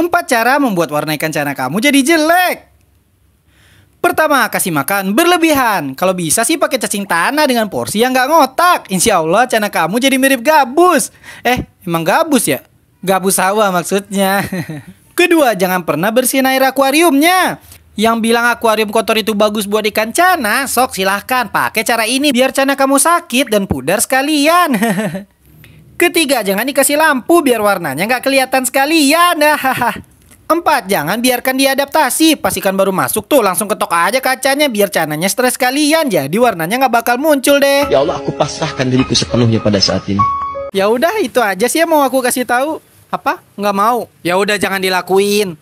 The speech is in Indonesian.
4 cara membuat warna ikan cana kamu jadi jelek. Pertama, kasih makan berlebihan. Kalau bisa sih pakai cacing tanah dengan porsi yang nggak ngotak. Insya Allah cana kamu jadi mirip gabus. Eh, emang gabus ya? Gabus sawah maksudnya. Kedua, jangan pernah bersihin air akuariumnya. Yang bilang akuarium kotor itu bagus buat ikan cana, sok silahkan pakai cara ini biar cana kamu sakit dan pudar sekalian. Ketiga, jangan dikasih lampu biar warnanya nggak kelihatan sekalian. Nah, Empat, jangan biarkan diadaptasi. Pastikan pastikan baru masuk tuh langsung ketok aja kacanya biar cananya stres kalian. Jadi warnanya nggak bakal muncul deh. Ya Allah, aku pasrahkan diriku sepenuhnya pada saat ini. Ya udah, itu aja sih yang mau aku kasih tahu. Apa? Nggak mau? Ya udah, jangan dilakuin.